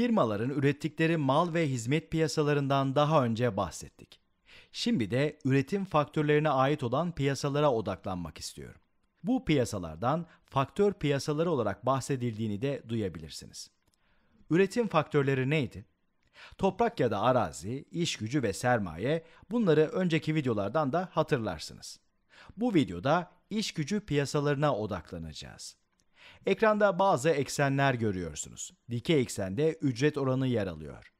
firmaların ürettikleri mal ve hizmet piyasalarından daha önce bahsettik. Şimdi de üretim faktörlerine ait olan piyasalara odaklanmak istiyorum. Bu piyasalardan faktör piyasaları olarak bahsedildiğini de duyabilirsiniz. Üretim faktörleri neydi? Toprak ya da arazi, iş gücü ve sermaye bunları önceki videolardan da hatırlarsınız. Bu videoda iş gücü piyasalarına odaklanacağız. Ekranda bazı eksenler görüyorsunuz. Dikey eksende ücret oranı yer alıyor.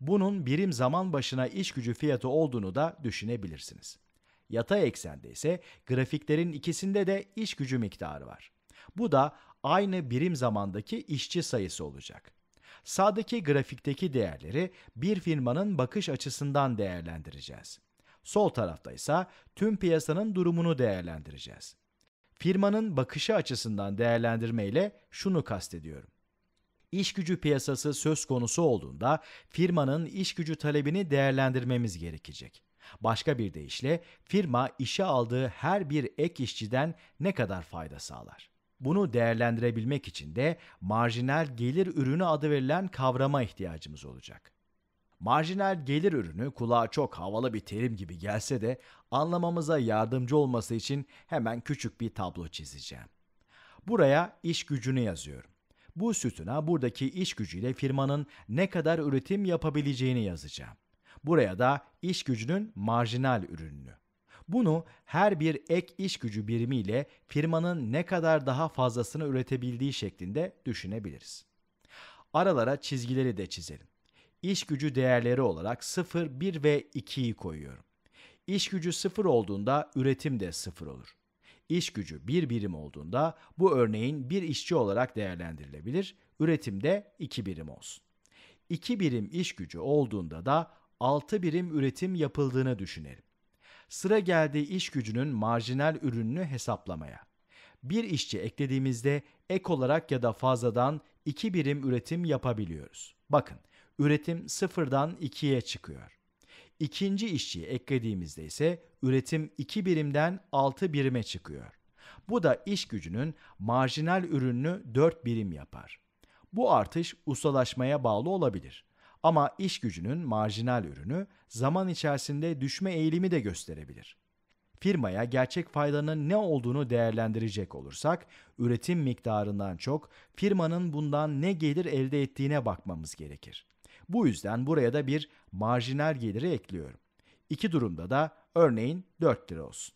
Bunun birim zaman başına iş gücü fiyatı olduğunu da düşünebilirsiniz. Yatay eksende ise grafiklerin ikisinde de iş gücü miktarı var. Bu da aynı birim zamandaki işçi sayısı olacak. Sağdaki grafikteki değerleri bir firmanın bakış açısından değerlendireceğiz. Sol tarafta ise tüm piyasanın durumunu değerlendireceğiz. Firmanın bakışı açısından değerlendirmeyle şunu kastediyorum. İş gücü piyasası söz konusu olduğunda firmanın iş gücü talebini değerlendirmemiz gerekecek. Başka bir deyişle firma işe aldığı her bir ek işçiden ne kadar fayda sağlar? Bunu değerlendirebilmek için de marjinal gelir ürünü adı verilen kavrama ihtiyacımız olacak. Marjinal gelir ürünü kulağa çok havalı bir terim gibi gelse de anlamamıza yardımcı olması için hemen küçük bir tablo çizeceğim. Buraya iş gücünü yazıyorum. Bu sütuna buradaki iş gücüyle firmanın ne kadar üretim yapabileceğini yazacağım. Buraya da iş gücünün marjinal ürününü. Bunu her bir ek iş gücü birimi firmanın ne kadar daha fazlasını üretebildiği şeklinde düşünebiliriz. Aralara çizgileri de çizelim iş gücü değerleri olarak 0, 1 ve 2'yi koyuyorum. İş gücü 0 olduğunda üretim de 0 olur. İş gücü 1 bir birim olduğunda bu örneğin bir işçi olarak değerlendirilebilir, üretim de 2 birim olsun. 2 birim iş gücü olduğunda da 6 birim üretim yapıldığını düşünelim. Sıra geldi iş gücünün marjinal ürününü hesaplamaya. Bir işçi eklediğimizde ek olarak ya da fazladan 2 birim üretim yapabiliyoruz. Bakın üretim sıfırdan ikiye çıkıyor. İkinci işçi eklediğimizde ise üretim iki birimden altı birime çıkıyor. Bu da iş gücünün marjinal ürününü dört birim yapar. Bu artış ustalaşmaya bağlı olabilir. Ama iş gücünün marjinal ürünü zaman içerisinde düşme eğilimi de gösterebilir. Firmaya gerçek faydanın ne olduğunu değerlendirecek olursak, üretim miktarından çok firmanın bundan ne gelir elde ettiğine bakmamız gerekir. Bu yüzden buraya da bir marjinal geliri ekliyorum. İki durumda da örneğin 4 lira olsun.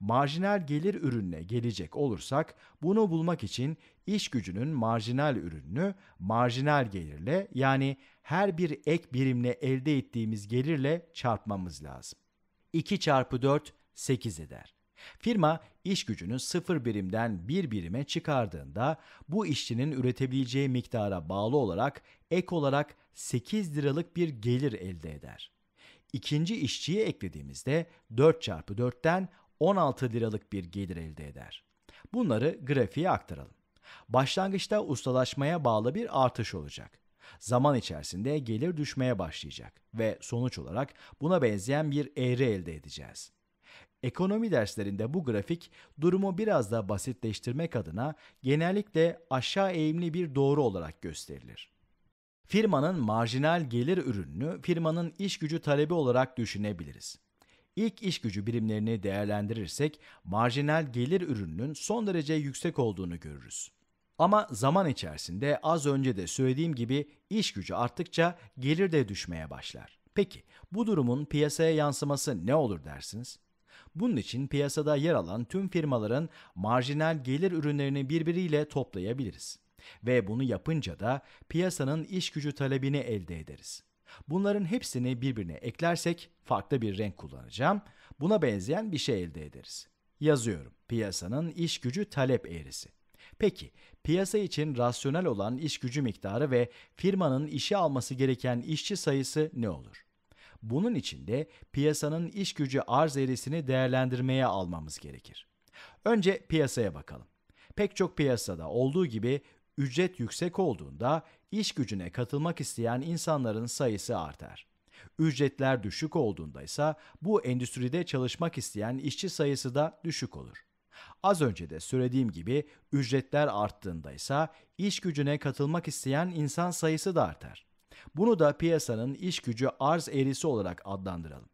Marjinal gelir ürününe gelecek olursak bunu bulmak için iş gücünün marjinal ürününü marjinal gelirle yani her bir ek birimle elde ettiğimiz gelirle çarpmamız lazım. 2 çarpı 4 8 eder. Firma iş gücünü sıfır birimden bir birime çıkardığında bu işçinin üretebileceği miktara bağlı olarak ek olarak 8 liralık bir gelir elde eder. İkinci işçiyi eklediğimizde 4 çarpı 4'ten 16 liralık bir gelir elde eder. Bunları grafiğe aktaralım. Başlangıçta ustalaşmaya bağlı bir artış olacak. Zaman içerisinde gelir düşmeye başlayacak ve sonuç olarak buna benzeyen bir eğri elde edeceğiz. Ekonomi derslerinde bu grafik durumu biraz da basitleştirmek adına genellikle aşağı eğimli bir doğru olarak gösterilir. Firmanın marjinal gelir ürününü firmanın iş gücü talebi olarak düşünebiliriz. İlk iş gücü birimlerini değerlendirirsek marjinal gelir ürününün son derece yüksek olduğunu görürüz. Ama zaman içerisinde az önce de söylediğim gibi iş gücü arttıkça gelir de düşmeye başlar. Peki bu durumun piyasaya yansıması ne olur dersiniz? Bunun için piyasada yer alan tüm firmaların marjinal gelir ürünlerini birbiriyle toplayabiliriz ve bunu yapınca da piyasanın iş gücü talebini elde ederiz. Bunların hepsini birbirine eklersek farklı bir renk kullanacağım. Buna benzeyen bir şey elde ederiz. Yazıyorum. Piyasanın iş gücü talep eğrisi. Peki, piyasa için rasyonel olan iş gücü miktarı ve firmanın işe alması gereken işçi sayısı ne olur? Bunun için de piyasanın iş gücü arz eğrisini değerlendirmeye almamız gerekir. Önce piyasaya bakalım. Pek çok piyasada olduğu gibi ücret yüksek olduğunda iş gücüne katılmak isteyen insanların sayısı artar. Ücretler düşük olduğunda ise bu endüstride çalışmak isteyen işçi sayısı da düşük olur. Az önce de söylediğim gibi ücretler arttığında ise iş gücüne katılmak isteyen insan sayısı da artar. Bunu da piyasanın iş gücü arz eğrisi olarak adlandıralım.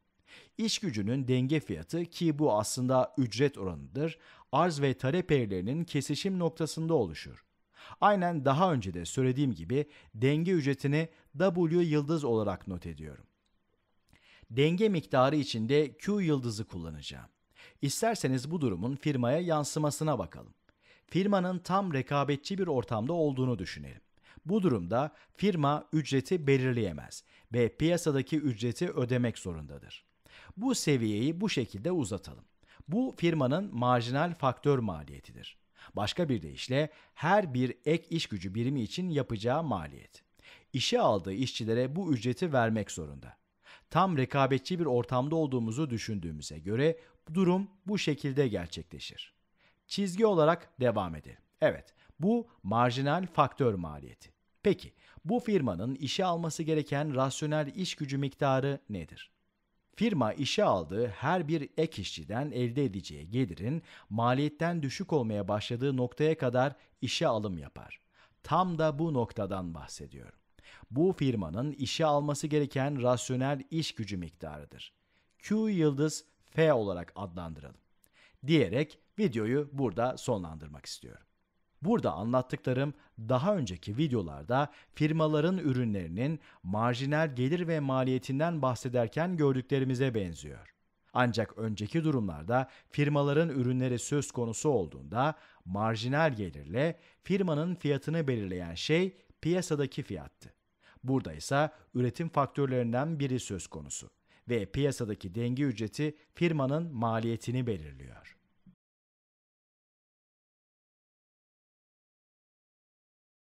İş gücünün denge fiyatı ki bu aslında ücret oranıdır, arz ve talep eğrilerinin kesişim noktasında oluşur. Aynen daha önce de söylediğim gibi denge ücretini W yıldız olarak not ediyorum. Denge miktarı içinde Q yıldızı kullanacağım. İsterseniz bu durumun firmaya yansımasına bakalım. Firmanın tam rekabetçi bir ortamda olduğunu düşünelim. Bu durumda firma ücreti belirleyemez ve piyasadaki ücreti ödemek zorundadır. Bu seviyeyi bu şekilde uzatalım. Bu firmanın marjinal faktör maliyetidir. Başka bir deyişle her bir ek iş gücü birimi için yapacağı maliyet. İşe aldığı işçilere bu ücreti vermek zorunda. Tam rekabetçi bir ortamda olduğumuzu düşündüğümüze göre durum bu şekilde gerçekleşir. Çizgi olarak devam edelim. Evet, bu marjinal faktör maliyeti. Peki bu firmanın işe alması gereken rasyonel iş gücü miktarı nedir? Firma işe aldığı her bir ek işçiden elde edeceği gelirin maliyetten düşük olmaya başladığı noktaya kadar işe alım yapar. Tam da bu noktadan bahsediyorum. Bu firmanın işe alması gereken rasyonel iş gücü miktarıdır. Q yıldız F olarak adlandıralım. Diyerek videoyu burada sonlandırmak istiyorum. Burada anlattıklarım daha önceki videolarda firmaların ürünlerinin marjinal gelir ve maliyetinden bahsederken gördüklerimize benziyor. Ancak önceki durumlarda firmaların ürünleri söz konusu olduğunda marjinal gelirle firmanın fiyatını belirleyen şey piyasadaki fiyattı. Burada ise üretim faktörlerinden biri söz konusu ve piyasadaki denge ücreti firmanın maliyetini belirliyor.